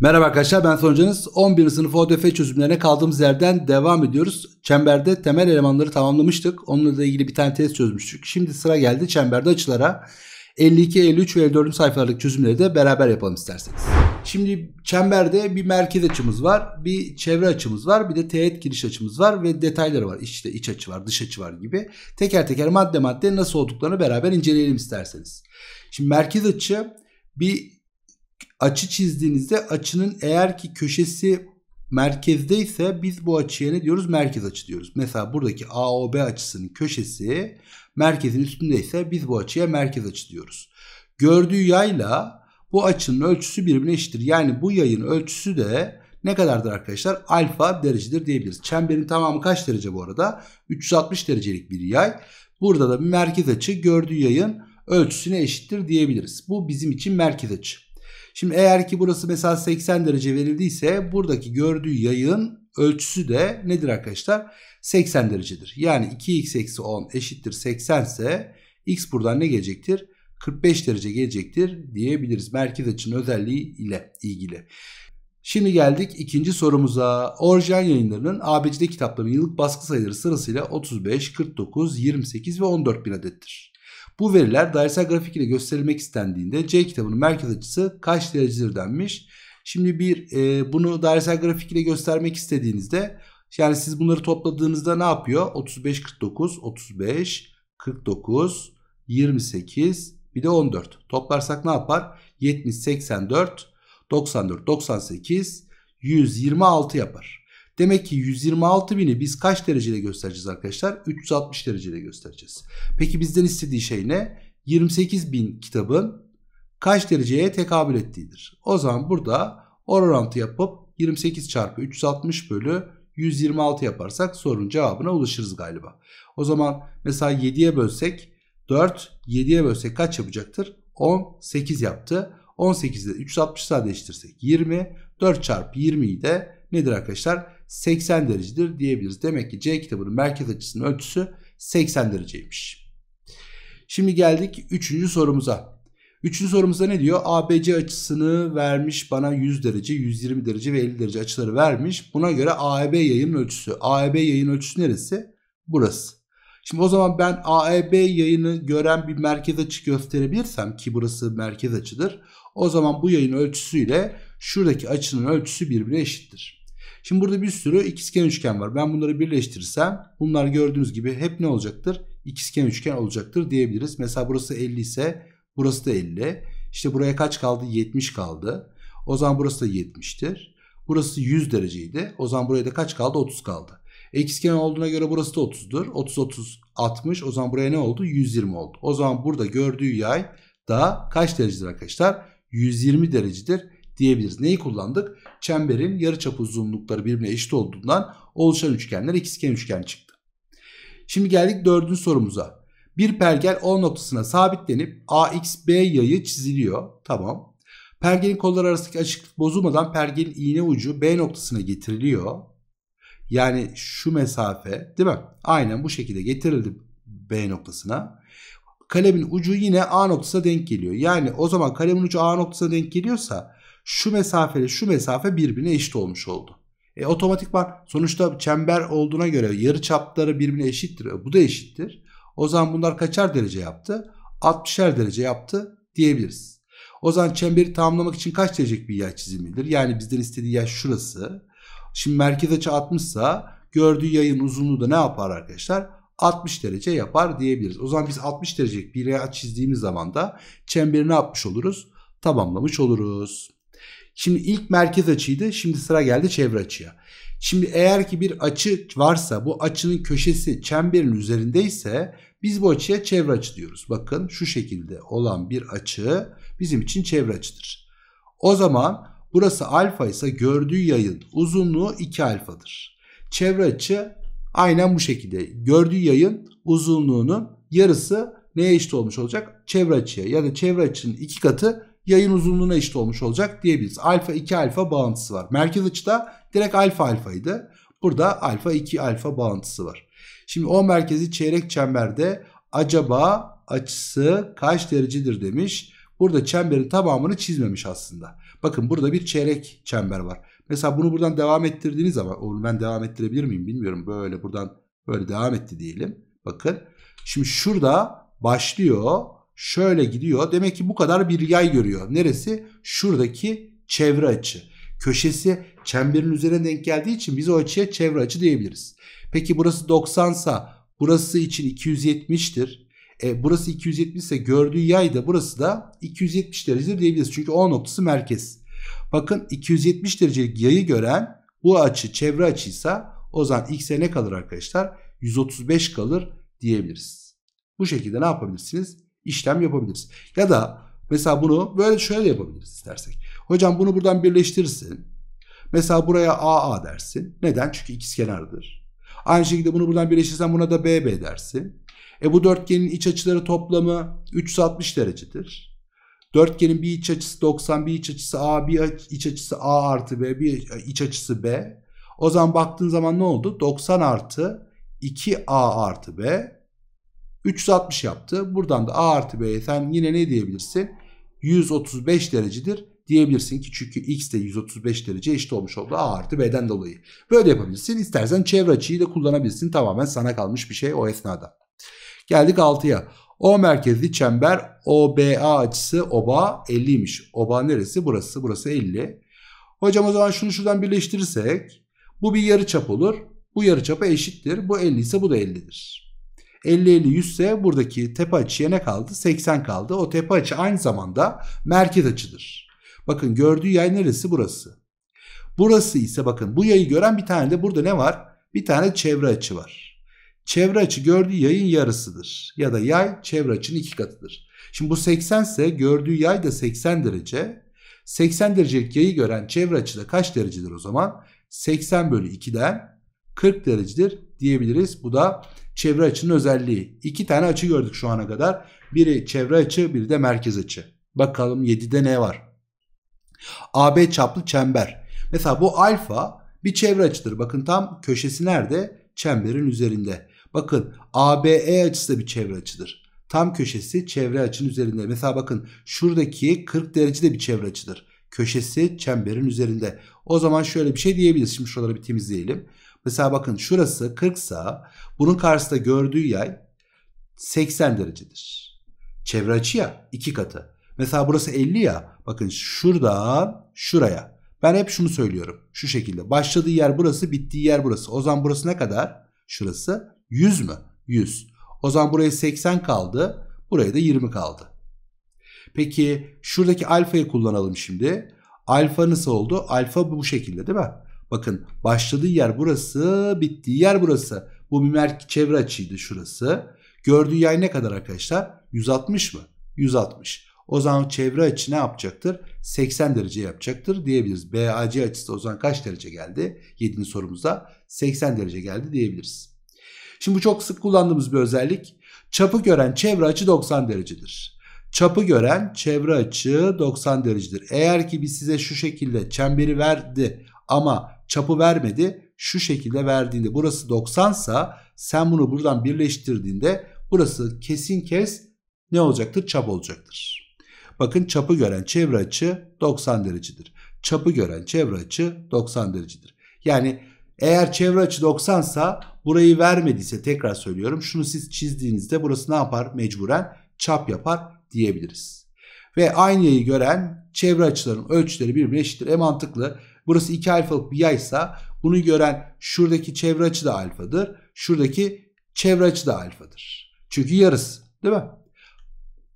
Merhaba arkadaşlar ben sonucunuz 11. sınıf ODF çözümlerine kaldığımız yerden devam ediyoruz. Çemberde temel elemanları tamamlamıştık. Onunla da ilgili bir tane test çözmüştük. Şimdi sıra geldi çemberde açılara. 52, 53 ve 54. sayfalarlık çözümleri de beraber yapalım isterseniz. Şimdi çemberde bir merkez açımız var, bir çevre açımız var, bir de teğet giriş açımız var ve detayları var. İşte iç açı var, dış açı var gibi. Teker teker madde madde nasıl olduklarını beraber inceleyelim isterseniz. Şimdi merkez açı bir açı çizdiğinizde açının eğer ki köşesi merkezde ise biz bu açıya ne diyoruz? Merkez açı diyoruz. Mesela buradaki AOB açısının köşesi merkezin üstündeyse biz bu açıya merkez açı diyoruz. Gördüğü yayla bu açının ölçüsü birbirine eşittir. Yani bu yayın ölçüsü de ne kadardır arkadaşlar? Alfa derecedir diyebiliriz. Çemberin tamamı kaç derece bu arada? 360 derecelik bir yay. Burada da bir merkez açı gördüğü yayın ölçüsüne eşittir diyebiliriz. Bu bizim için merkez açı. Şimdi eğer ki burası mesela 80 derece verildiyse buradaki gördüğü yayın ölçüsü de nedir arkadaşlar? 80 derecedir. Yani 2x eksi 10 eşittir 80 ise x buradan ne gelecektir? 45 derece gelecektir diyebiliriz. Merkez açının özelliği ile ilgili. Şimdi geldik ikinci sorumuza. Orjinal yayınlarının ABC'de kitaplarının yıllık baskı sayıları sırasıyla 35, 49, 28 ve 14 bin adettir. Bu veriler dairesel grafik ile gösterilmek istendiğinde C kitabının merkez açısı kaç derecedir denmiş. Şimdi bir e, bunu dairesel grafik ile göstermek istediğinizde yani siz bunları topladığınızda ne yapıyor? 35, 49, 35, 49, 28 bir de 14. Toplarsak ne yapar? 70, 84, 94, 98, 126 yapar. Demek ki 126.000'i biz kaç dereceyle göstereceğiz arkadaşlar? 360 dereceyle göstereceğiz. Peki bizden istediği şey ne? 28.000 kitabın kaç dereceye tekabül ettiğidir. O zaman burada orantı yapıp 28 çarpı 360 bölü 126 yaparsak sorunun cevabına ulaşırız galiba. O zaman mesela 7'ye bölsek 4 7'ye bölsek kaç yapacaktır? 18 yaptı. 18'de 360 sadeleştirsek 20. 4 çarpı 20'yi de nedir arkadaşlar? 80 derecedir diyebiliriz. Demek ki C kitabının merkez açısının ölçüsü 80 dereceymiş. Şimdi geldik 3. sorumuza. 3. sorumuzda ne diyor? ABC açısını vermiş bana 100 derece, 120 derece ve 50 derece açıları vermiş. Buna göre AEB yayının ölçüsü. AEB yayın ölçüsü neresi? Burası. Şimdi o zaman ben AEB yayını gören bir merkez açı gösterebilirsem ki burası merkez açıdır. O zaman bu yayın ölçüsüyle şuradaki açının ölçüsü birbirine eşittir. Şimdi burada bir sürü ikizkenar üçgen var. Ben bunları birleştirirsem bunlar gördüğünüz gibi hep ne olacaktır? İkizkenar üçgen olacaktır diyebiliriz. Mesela burası 50 ise burası da 50. İşte buraya kaç kaldı? 70 kaldı. O zaman burası da 70'tir. Burası 100 dereceydi. O zaman buraya da kaç kaldı? 30 kaldı. Ekizkenar olduğuna göre burası da 30'dur. 30 30 60. O zaman buraya ne oldu? 120 oldu. O zaman burada gördüğü yay da kaç derecedir arkadaşlar? 120 derecedir diyebiliriz. Neyi kullandık? Çemberin yarıçap uzunlukları birbirine eşit olduğundan oluşan üçgenler ikizkenar üçgen çıktı. Şimdi geldik dördüncü sorumuza. Bir pergel O noktasına sabitlenip AXB yayı çiziliyor. Tamam. Pergelin kolları arasındaki açıklık bozulmadan pergelin iğne ucu B noktasına getiriliyor. Yani şu mesafe değil mi? Aynen bu şekilde getirildi B noktasına. Kalemin ucu yine A noktasına denk geliyor. Yani o zaman kalemin ucu A noktasına denk geliyorsa şu mesafe şu mesafe birbirine eşit olmuş oldu. E otomatikman sonuçta çember olduğuna göre yarı çapları birbirine eşittir. E, bu da eşittir. O zaman bunlar kaçar derece yaptı? 60'er derece yaptı diyebiliriz. O zaman çemberi tamamlamak için kaç derece bir yay çizimidir? Yani bizden istediği yay şurası. Şimdi merkez açı 60 ise gördüğü yayın uzunluğu da ne yapar arkadaşlar? 60 derece yapar diyebiliriz. O zaman biz 60 derecelik bir yay çizdiğimiz zaman da çemberi ne yapmış oluruz? Tamamlamış oluruz. Şimdi ilk merkez açıydı. Şimdi sıra geldi çevre açıya. Şimdi eğer ki bir açı varsa bu açının köşesi çemberin üzerindeyse biz bu açıya çevre açı diyoruz. Bakın şu şekilde olan bir açı bizim için çevre açıdır. O zaman burası alfa ise gördüğü yayın uzunluğu 2 alfadır. Çevre açı aynen bu şekilde. Gördüğü yayın uzunluğunun yarısı neye eşit olmuş olacak? Çevre açıya ya da çevre açının iki katı yayın uzunluğuna eşit olmuş olacak diyebiliriz. Alfa 2 alfa bağıntısı var. Merkez açıda direkt alfa alfaydı. Burada alfa 2 alfa bağıntısı var. Şimdi o merkezi çeyrek çemberde acaba açısı kaç derecedir demiş. Burada çemberin tamamını çizmemiş aslında. Bakın burada bir çeyrek çember var. Mesela bunu buradan devam ettirdiğiniz zaman onu ben devam ettirebilir miyim bilmiyorum. Böyle buradan böyle devam etti diyelim. Bakın şimdi şurada başlıyor şöyle gidiyor. Demek ki bu kadar bir yay görüyor. Neresi? Şuradaki çevre açı. Köşesi çemberin üzerine denk geldiği için biz o açıya çevre açı diyebiliriz. Peki burası 90 sa burası için 270'tir. E, burası 270 ise gördüğü yay da burası da 270 derecedir diyebiliriz. Çünkü O noktası merkez. Bakın 270 derecelik yayı gören bu açı çevre açıysa o zaman x'e ne kalır arkadaşlar? 135 kalır diyebiliriz. Bu şekilde ne yapabilirsiniz? işlem yapabiliriz. Ya da mesela bunu böyle şöyle yapabiliriz istersek. Hocam bunu buradan birleştirirsin. Mesela buraya AA dersin. Neden? Çünkü ikiz kenardır. Aynı şekilde bunu buradan birleştirsen buna da BB dersin. E bu dörtgenin iç açıları toplamı 360 derecedir. Dörtgenin bir iç açısı 90, bir iç açısı A, bir iç açısı A artı B, bir e, iç açısı B. O zaman baktığın zaman ne oldu? 90 artı 2A artı B 360 yaptı. Buradan da A artı b sen yine ne diyebilirsin? 135 derecedir diyebilirsin ki çünkü x de 135 derece eşit olmuş oldu A artı B'den dolayı. Böyle yapabilirsin. İstersen çevre açıyı da kullanabilirsin. Tamamen sana kalmış bir şey o esnada. Geldik 6'ya. O merkezli çember OBA açısı OBA 50'ymiş. OBA neresi? Burası. Burası 50. Hocam o zaman şunu şuradan birleştirirsek bu bir yarıçap olur. Bu yarıçapa eşittir. Bu 50 ise bu da 50'dir. 50-50-100 ise buradaki tepe açıya ne kaldı? 80 kaldı. O tepe açı aynı zamanda merkez açıdır. Bakın gördüğü yay neresi? Burası. Burası ise bakın bu yayı gören bir tane de burada ne var? Bir tane çevre açı var. Çevre açı gördüğü yayın yarısıdır. Ya da yay çevre açının iki katıdır. Şimdi bu 80 ise gördüğü yay da 80 derece. 80 derecelik yayı gören çevre açı da kaç derecedir o zaman? 80 bölü 2'den 40 derecedir diyebiliriz. Bu da çevre açının özelliği. İki tane açı gördük şu ana kadar. Biri çevre açı, biri de merkez açı. Bakalım 7'de ne var? AB çaplı çember. Mesela bu alfa bir çevre açıdır. Bakın tam köşesi nerede? Çemberin üzerinde. Bakın ABE açısı da bir çevre açıdır. Tam köşesi çevre açının üzerinde. Mesela bakın şuradaki 40 derece de bir çevre açıdır. Köşesi çemberin üzerinde. O zaman şöyle bir şey diyebiliriz. Şimdi şuraları bir temizleyelim. Mesela bakın şurası 40 sa bunun karşısında gördüğü yay 80 derecedir. Çevre açı ya 2 katı. Mesela burası 50 ya bakın şuradan şuraya. Ben hep şunu söylüyorum şu şekilde başladığı yer burası bittiği yer burası. O zaman burası ne kadar? Şurası 100 mü? 100. O zaman buraya 80 kaldı buraya da 20 kaldı. Peki şuradaki alfayı kullanalım şimdi. Alfa nasıl oldu? Alfa bu şekilde değil mi? Bakın başladığı yer burası, bittiği yer burası. Bu bir çevre açıydı şurası. Gördüğü yay ne kadar arkadaşlar? 160 mı? 160. O zaman çevre açı ne yapacaktır? 80 derece yapacaktır diyebiliriz. BAC açısı o zaman kaç derece geldi? 7. sorumuzda 80 derece geldi diyebiliriz. Şimdi bu çok sık kullandığımız bir özellik. Çapı gören çevre açı 90 derecedir. Çapı gören çevre açı 90 derecedir. Eğer ki biz size şu şekilde çemberi verdi ama çapı vermedi. Şu şekilde verdiğinde burası 90 sa sen bunu buradan birleştirdiğinde burası kesin kes ne olacaktır? Çap olacaktır. Bakın çapı gören çevre açı 90 derecedir. Çapı gören çevre açı 90 derecedir. Yani eğer çevre açı 90 sa burayı vermediyse tekrar söylüyorum. Şunu siz çizdiğinizde burası ne yapar? Mecburen çap yapar diyebiliriz. Ve aynı yayı gören çevre açıların ölçüleri birbirine eşittir. E mantıklı. Burası 2 alfalık bir yaysa bunu gören şuradaki çevre açı da alfadır. Şuradaki çevre açı da alfadır. Çünkü yarısı değil mi?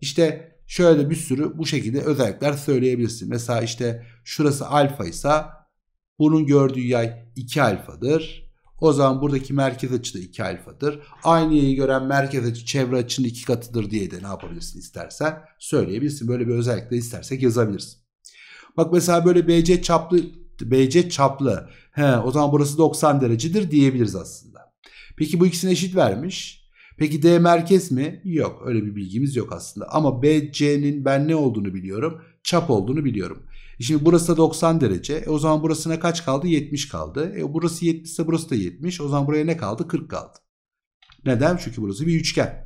İşte şöyle bir sürü bu şekilde özellikler söyleyebilirsin. Mesela işte şurası alfa ise bunun gördüğü yay 2 alfadır. O zaman buradaki merkez açı da 2 alfadır. Aynı yayı gören merkez açı çevre açının 2 katıdır diye de ne yapabilirsin istersen söyleyebilirsin. Böyle bir özellik istersek yazabilirsin. Bak mesela böyle BC çaplı BC çaplı. He, o zaman burası 90 derecedir diyebiliriz aslında. Peki bu ikisini eşit vermiş. Peki D merkez mi? Yok öyle bir bilgimiz yok aslında. Ama BC'nin ben ne olduğunu biliyorum. Çap olduğunu biliyorum. E şimdi burası da 90 derece. E o zaman burasına kaç kaldı? 70 kaldı. E burası 70 ise burası da 70. O zaman buraya ne kaldı? 40 kaldı. Neden? Çünkü burası bir üçgen.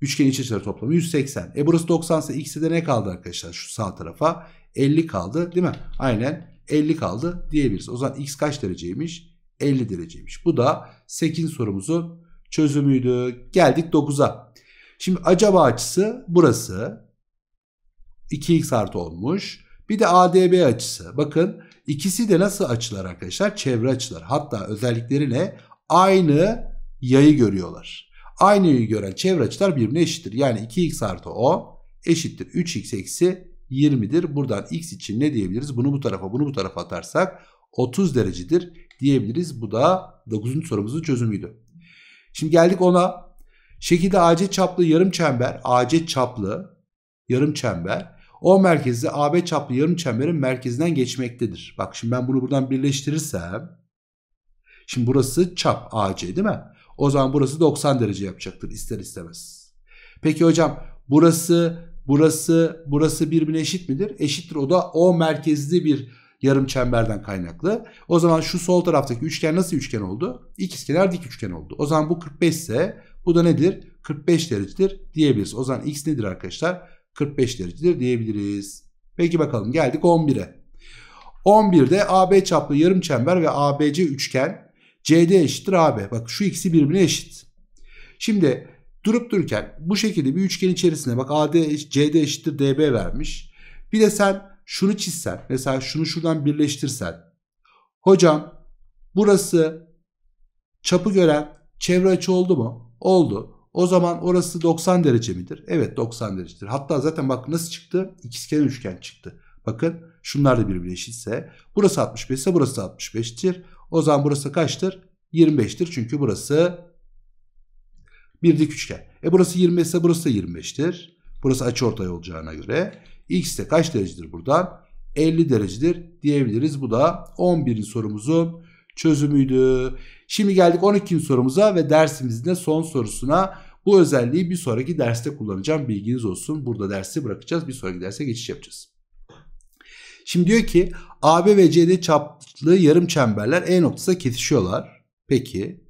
Üçgenin iç açıları toplamı 180. E burası 90 ise x'e de ne kaldı arkadaşlar şu sağ tarafa? 50 kaldı değil mi? Aynen 50 kaldı diyebiliriz. O zaman x kaç dereceymiş? 50 dereceymiş. Bu da 8'in sorumuzun çözümüydü. Geldik 9'a. Şimdi acaba açısı burası. 2x artı olmuş. Bir de ADB açısı. Bakın ikisi de nasıl açılar arkadaşlar? Çevre açılar. Hatta özellikleri ne? Aynı yayı görüyorlar. Aynı yayı gören çevre açılar birbirine eşittir. Yani 2x artı 10 eşittir 3x eksi 20'dir. Buradan x için ne diyebiliriz? Bunu bu tarafa bunu bu tarafa atarsak 30 derecedir diyebiliriz. Bu da 9. sorumuzun çözümüydü. Şimdi geldik ona. Şekilde AC çaplı yarım çember, AC çaplı yarım çember o merkezi AB çaplı yarım çemberin merkezinden geçmektedir. Bak şimdi ben bunu buradan birleştirirsem şimdi burası çap AC değil mi? O zaman burası 90 derece yapacaktır ister istemez. Peki hocam burası Burası burası birbirine eşit midir? Eşittir. O da O merkezli bir yarım çemberden kaynaklı. O zaman şu sol taraftaki üçgen nasıl üçgen oldu? İkizkenar dik üçgen oldu. O zaman bu 45 ise bu da nedir? 45 derecedir diyebiliriz. O zaman x nedir arkadaşlar? 45 derecedir diyebiliriz. Peki bakalım geldik 11'e. 11'de AB çaplı yarım çember ve ABC üçgen CD eşittir AB. Bak şu ikisi birbirine eşit. Şimdi Durup dururken bu şekilde bir üçgen içerisinde bak AD CD eşittir DB vermiş. Bir de sen şunu çizsen mesela şunu şuradan birleştirsen. Hocam burası çapı gören çevre açı oldu mu? Oldu. O zaman orası 90 derece midir? Evet 90 derecedir. Hatta zaten bak nasıl çıktı? İkizkenar üçgen çıktı. Bakın şunlar da birbirine eşitse burası 65 ise burası 65'tir. O zaman burası kaçtır? 25'tir çünkü burası bir dik üçgen. E burası 25 ise burası da 25'tir. Burası açıortay olacağına göre x de kaç derecedir buradan? 50 derecedir diyebiliriz. Bu da 11. sorumuzun çözümüydü. Şimdi geldik 12. sorumuza ve dersimizin de son sorusuna. Bu özelliği bir sonraki derste kullanacağım. Bilginiz olsun. Burada dersi bırakacağız. Bir sonraki derse geçiş yapacağız. Şimdi diyor ki AB ve CD çaplı yarım çemberler E noktasına kesişiyorlar. Peki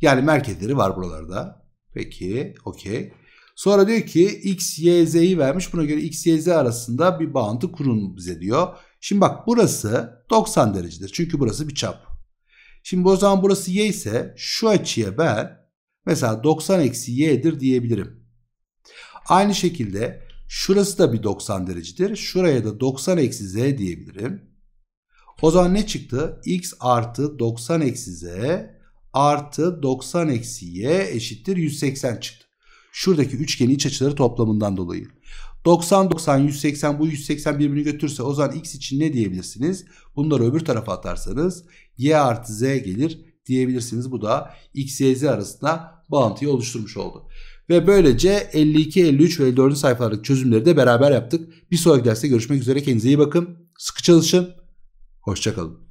yani merkezleri var buralarda. Peki okey. Sonra diyor ki x, y, z'yi vermiş. Buna göre x, y, z arasında bir bağıntı kurun bize diyor. Şimdi bak burası 90 derecedir. Çünkü burası bir çap. Şimdi o zaman burası y ise şu açıya ben mesela 90 eksi y'dir diyebilirim. Aynı şekilde şurası da bir 90 derecedir. Şuraya da 90 eksi z diyebilirim. O zaman ne çıktı? x artı 90 eksi z artı 90 eksi y eşittir 180 çıktı. Şuradaki üçgenin iç açıları toplamından dolayı. 90, 90, 180 bu 180 birbirini götürse o zaman x için ne diyebilirsiniz? Bunları öbür tarafa atarsanız y artı z gelir diyebilirsiniz. Bu da x, y, z arasında bağıntıyı oluşturmuş oldu. Ve böylece 52, 53 ve 54. sayfalardaki çözümleri de beraber yaptık. Bir sonraki derste görüşmek üzere. Kendinize iyi bakın. Sıkı çalışın. Hoşçakalın.